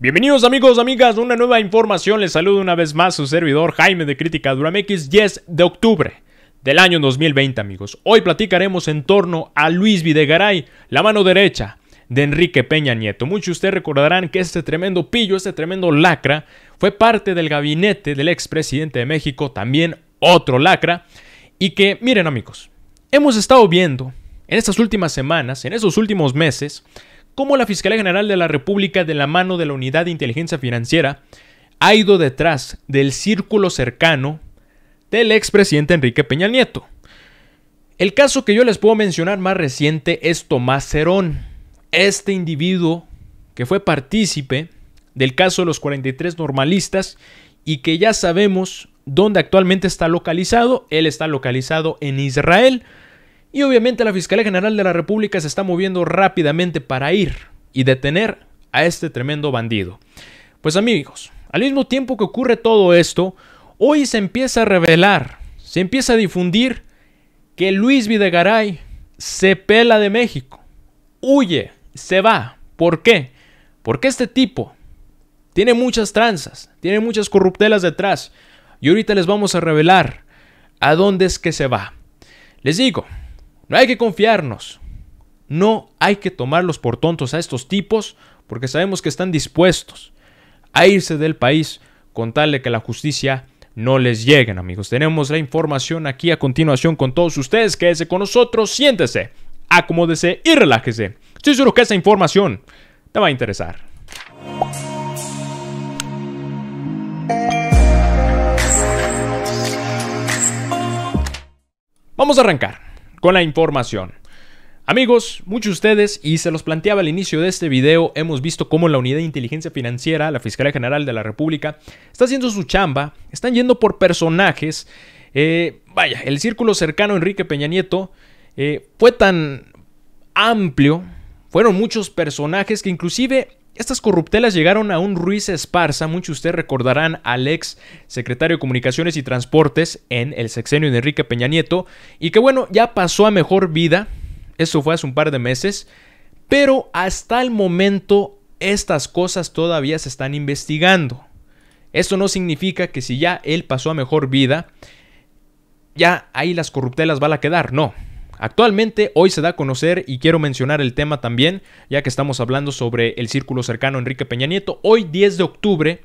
Bienvenidos amigos, amigas, una nueva información. Les saludo una vez más su servidor Jaime de Crítica Duramex 10 de octubre del año 2020 amigos. Hoy platicaremos en torno a Luis Videgaray, la mano derecha de Enrique Peña Nieto. Muchos de ustedes recordarán que este tremendo pillo, este tremendo lacra, fue parte del gabinete del expresidente de México, también otro lacra. Y que, miren amigos, hemos estado viendo en estas últimas semanas, en esos últimos meses, cómo la Fiscalía General de la República, de la mano de la Unidad de Inteligencia Financiera, ha ido detrás del círculo cercano del expresidente Enrique Peña Nieto. El caso que yo les puedo mencionar más reciente es Tomás Cerón, este individuo que fue partícipe del caso de los 43 normalistas y que ya sabemos dónde actualmente está localizado. Él está localizado en Israel y obviamente la Fiscalía General de la República se está moviendo rápidamente para ir y detener a este tremendo bandido. Pues amigos, al mismo tiempo que ocurre todo esto, hoy se empieza a revelar, se empieza a difundir que Luis Videgaray se pela de México, huye, se va. ¿Por qué? Porque este tipo tiene muchas tranzas, tiene muchas corruptelas detrás. Y ahorita les vamos a revelar a dónde es que se va. Les digo, no hay que confiarnos. No hay que tomarlos por tontos a estos tipos porque sabemos que están dispuestos a irse del país con tal de que la justicia no les llegue, amigos. Tenemos la información aquí a continuación con todos ustedes. Quédese con nosotros, siéntese, acomódese y relájese. Estoy seguro que esa información te va a interesar. Vamos a arrancar con la información. Amigos, muchos de ustedes, y se los planteaba al inicio de este video, hemos visto cómo la Unidad de Inteligencia Financiera, la Fiscalía General de la República, está haciendo su chamba, están yendo por personajes. Eh, vaya, el círculo cercano a Enrique Peña Nieto eh, fue tan amplio, fueron muchos personajes que inclusive estas corruptelas llegaron a un Ruiz Esparza, muchos de ustedes recordarán al ex secretario de Comunicaciones y Transportes en el sexenio de Enrique Peña Nieto, y que bueno, ya pasó a mejor vida, eso fue hace un par de meses, pero hasta el momento estas cosas todavía se están investigando. Esto no significa que si ya él pasó a mejor vida, ya ahí las corruptelas van a quedar, no. Actualmente hoy se da a conocer y quiero mencionar el tema también, ya que estamos hablando sobre el círculo cercano Enrique Peña Nieto, hoy 10 de octubre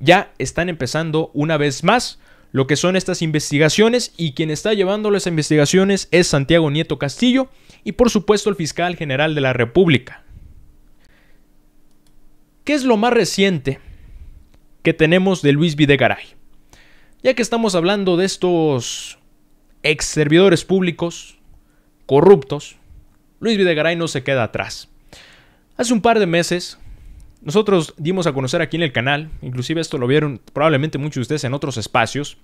ya están empezando una vez más lo que son estas investigaciones y quien está llevando las investigaciones es Santiago Nieto Castillo y por supuesto el fiscal general de la República. ¿Qué es lo más reciente que tenemos de Luis Videgaray? Ya que estamos hablando de estos ex servidores públicos corruptos, Luis Videgaray no se queda atrás. Hace un par de meses, nosotros dimos a conocer aquí en el canal, inclusive esto lo vieron probablemente muchos de ustedes en otros espacios,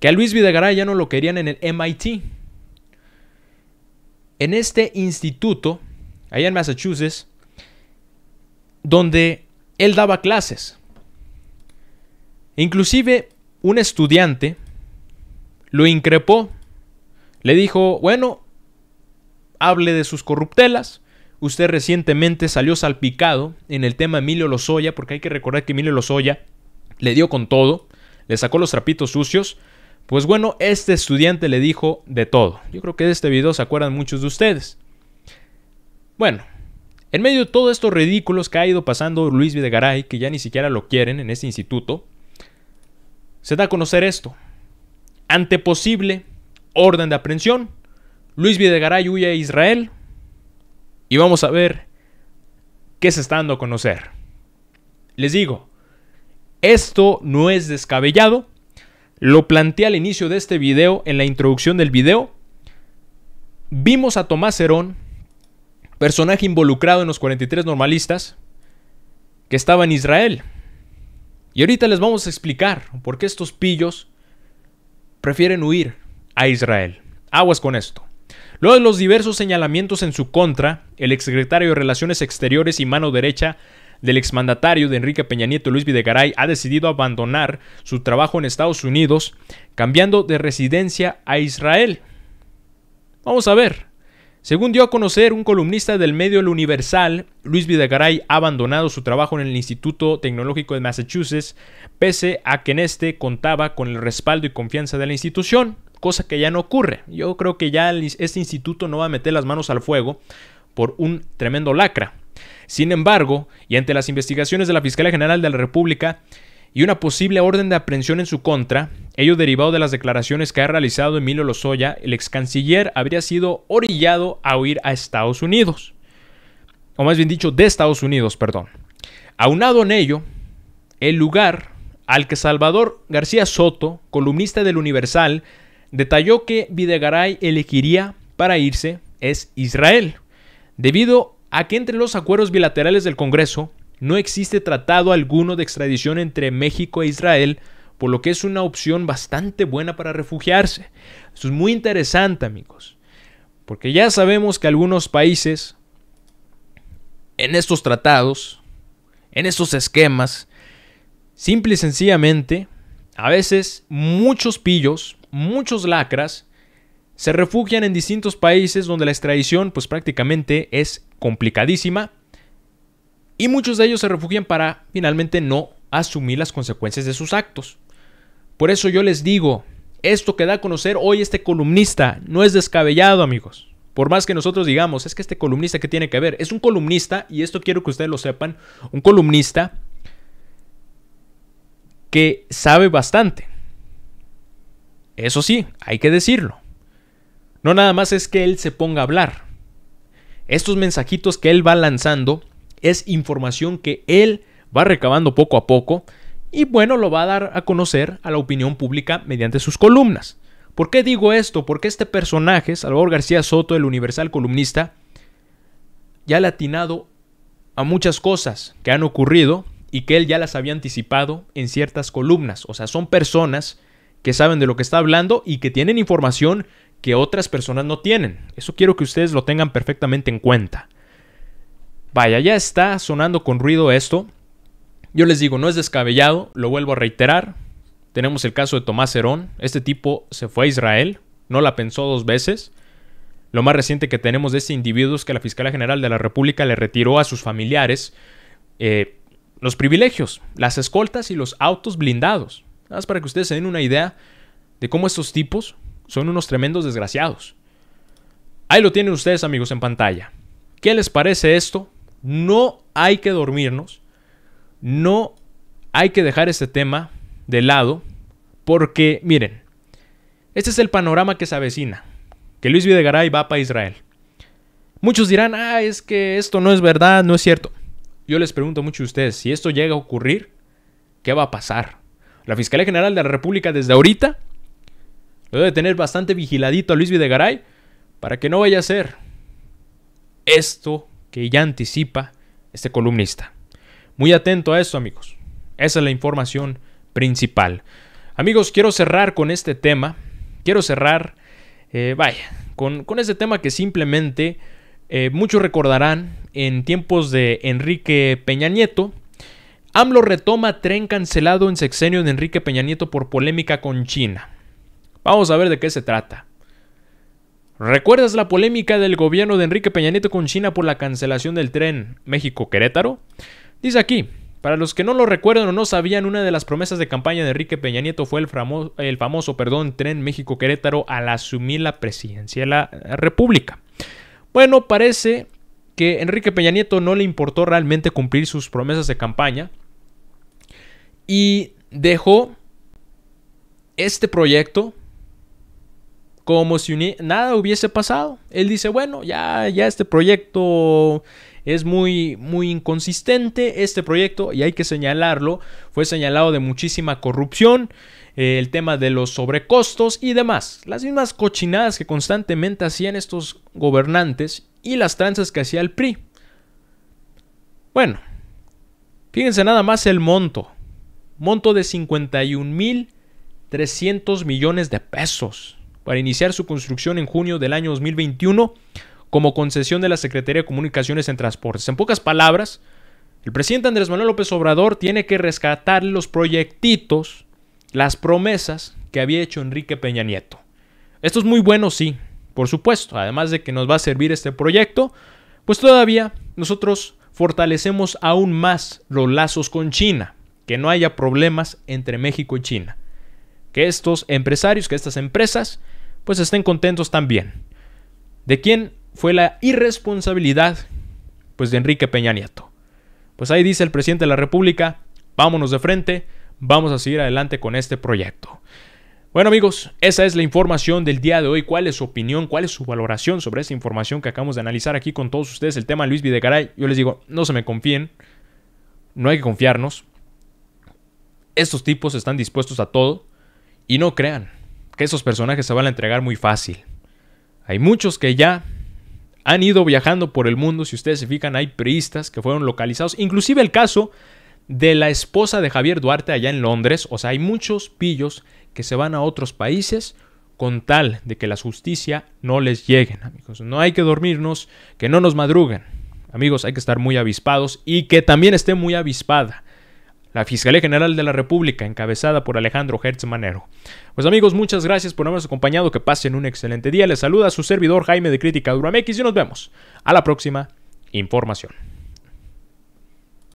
que a Luis Videgaray ya no lo querían en el MIT. En este instituto, allá en Massachusetts, donde él daba clases. Inclusive un estudiante lo increpó le dijo, bueno, hable de sus corruptelas. Usted recientemente salió salpicado en el tema Emilio Lozoya, porque hay que recordar que Emilio Lozoya le dio con todo, le sacó los trapitos sucios. Pues bueno, este estudiante le dijo de todo. Yo creo que de este video se acuerdan muchos de ustedes. Bueno, en medio de todos estos ridículos que ha ido pasando Luis Videgaray, que ya ni siquiera lo quieren en este instituto, se da a conocer esto. Ante posible orden de aprehensión. Luis Videgaray huye a Israel. Y vamos a ver qué se está dando a conocer. Les digo, esto no es descabellado. Lo planteé al inicio de este video, en la introducción del video. Vimos a Tomás Herón, personaje involucrado en los 43 normalistas, que estaba en Israel. Y ahorita les vamos a explicar por qué estos pillos prefieren huir a Israel. Aguas con esto. Luego de los diversos señalamientos en su contra, el exsecretario de Relaciones Exteriores y mano derecha del exmandatario de Enrique Peña Nieto Luis Videgaray ha decidido abandonar su trabajo en Estados Unidos, cambiando de residencia a Israel. Vamos a ver. Según dio a conocer un columnista del medio El Universal, Luis Videgaray ha abandonado su trabajo en el Instituto Tecnológico de Massachusetts, pese a que en este contaba con el respaldo y confianza de la institución cosa que ya no ocurre. Yo creo que ya este instituto no va a meter las manos al fuego por un tremendo lacra. Sin embargo, y ante las investigaciones de la Fiscalía General de la República y una posible orden de aprehensión en su contra, ello derivado de las declaraciones que ha realizado Emilio Lozoya, el ex canciller habría sido orillado a huir a Estados Unidos. O más bien dicho, de Estados Unidos, perdón. Aunado en ello, el lugar al que Salvador García Soto, columnista del Universal, detalló que Videgaray elegiría para irse es Israel, debido a que entre los acuerdos bilaterales del Congreso no existe tratado alguno de extradición entre México e Israel, por lo que es una opción bastante buena para refugiarse. Esto es muy interesante, amigos, porque ya sabemos que algunos países en estos tratados, en estos esquemas, simple y sencillamente, a veces muchos pillos muchos lacras se refugian en distintos países donde la extradición pues prácticamente es complicadísima y muchos de ellos se refugian para finalmente no asumir las consecuencias de sus actos. Por eso yo les digo, esto que da a conocer hoy este columnista no es descabellado amigos. Por más que nosotros digamos, es que este columnista que tiene que ver, es un columnista, y esto quiero que ustedes lo sepan, un columnista que sabe bastante. Eso sí, hay que decirlo. No nada más es que él se ponga a hablar. Estos mensajitos que él va lanzando es información que él va recabando poco a poco y bueno, lo va a dar a conocer a la opinión pública mediante sus columnas. ¿Por qué digo esto? Porque este personaje, Salvador García Soto, el universal columnista, ya ha latinado a muchas cosas que han ocurrido y que él ya las había anticipado en ciertas columnas. O sea, son personas que saben de lo que está hablando y que tienen información que otras personas no tienen. Eso quiero que ustedes lo tengan perfectamente en cuenta. Vaya, ya está sonando con ruido esto. Yo les digo, no es descabellado, lo vuelvo a reiterar. Tenemos el caso de Tomás Herón. Este tipo se fue a Israel, no la pensó dos veces. Lo más reciente que tenemos de este individuo es que la Fiscalía General de la República le retiró a sus familiares eh, los privilegios, las escoltas y los autos blindados más para que ustedes se den una idea de cómo estos tipos son unos tremendos desgraciados. Ahí lo tienen ustedes amigos en pantalla. ¿Qué les parece esto? No hay que dormirnos. No hay que dejar este tema de lado. Porque, miren, este es el panorama que se avecina. Que Luis Videgaray va para Israel. Muchos dirán, ah, es que esto no es verdad, no es cierto. Yo les pregunto mucho a ustedes, si esto llega a ocurrir, ¿qué va a pasar? La Fiscalía General de la República desde ahorita lo debe tener bastante vigiladito a Luis Videgaray para que no vaya a ser esto que ya anticipa este columnista. Muy atento a esto, amigos. Esa es la información principal. Amigos, quiero cerrar con este tema. Quiero cerrar, eh, vaya, con, este tema que simplemente eh, muchos recordarán en tiempos de Enrique Peña Nieto AMLO retoma tren cancelado en sexenio de Enrique Peña Nieto por polémica con China. Vamos a ver de qué se trata. ¿Recuerdas la polémica del gobierno de Enrique Peña Nieto con China por la cancelación del tren México-Querétaro? Dice aquí, para los que no lo recuerdan o no sabían, una de las promesas de campaña de Enrique Peña Nieto fue el, famoso, perdón, tren México-Querétaro al asumir la presidencia de la República. Bueno, parece que Enrique Peña Nieto no le importó realmente cumplir sus promesas de campaña y dejó este proyecto como si nada hubiese pasado. Él dice, bueno, ya, ya este proyecto es muy, muy inconsistente. Este proyecto, y hay que señalarlo, fue señalado de muchísima corrupción, eh, el tema de los sobrecostos y demás. Las mismas cochinadas que constantemente hacían estos gobernantes y las tranzas que hacía el PRI. Bueno, fíjense nada más el monto monto de 51.300 millones de pesos para iniciar su construcción en junio del año 2021 como concesión de la Secretaría de Comunicaciones en Transportes. En pocas palabras, el presidente Andrés Manuel López Obrador tiene que rescatar los proyectitos, las promesas que había hecho Enrique Peña Nieto. Esto es muy bueno, sí, por supuesto, además de que nos va a servir este proyecto, pues todavía nosotros fortalecemos aún más los lazos con China que no haya problemas entre México y China. Que estos empresarios, que estas empresas, pues estén contentos también. ¿De quién fue la irresponsabilidad? Pues de Enrique Peña Nieto. Pues ahí dice el presidente de la República, vámonos de frente, vamos a seguir adelante con este proyecto. Bueno amigos, esa es la información del día de hoy. ¿Cuál es su opinión? ¿Cuál es su valoración sobre esa información que acabamos de analizar aquí con todos ustedes? El tema Luis Videgaray. Yo les digo, no se me confíen. No hay que confiarnos estos tipos están dispuestos a todo y no crean que esos personajes se van a entregar muy fácil. Hay muchos que ya han ido viajando por el mundo, si ustedes se fijan, hay priistas que fueron localizados, inclusive el caso de la esposa de Javier Duarte allá en Londres, o sea, hay muchos pillos que se van a otros países con tal de que la justicia no les llegue amigos. No hay que dormirnos, que no nos madruguen. Amigos, hay que estar muy avispados y que también esté muy avispada la Fiscalía General de la República, encabezada por Alejandro Hertz Manero. Pues amigos, muchas gracias por habernos acompañado, que pasen un excelente día. Les saluda su servidor Jaime de Crítica Duramex y nos vemos a la próxima información.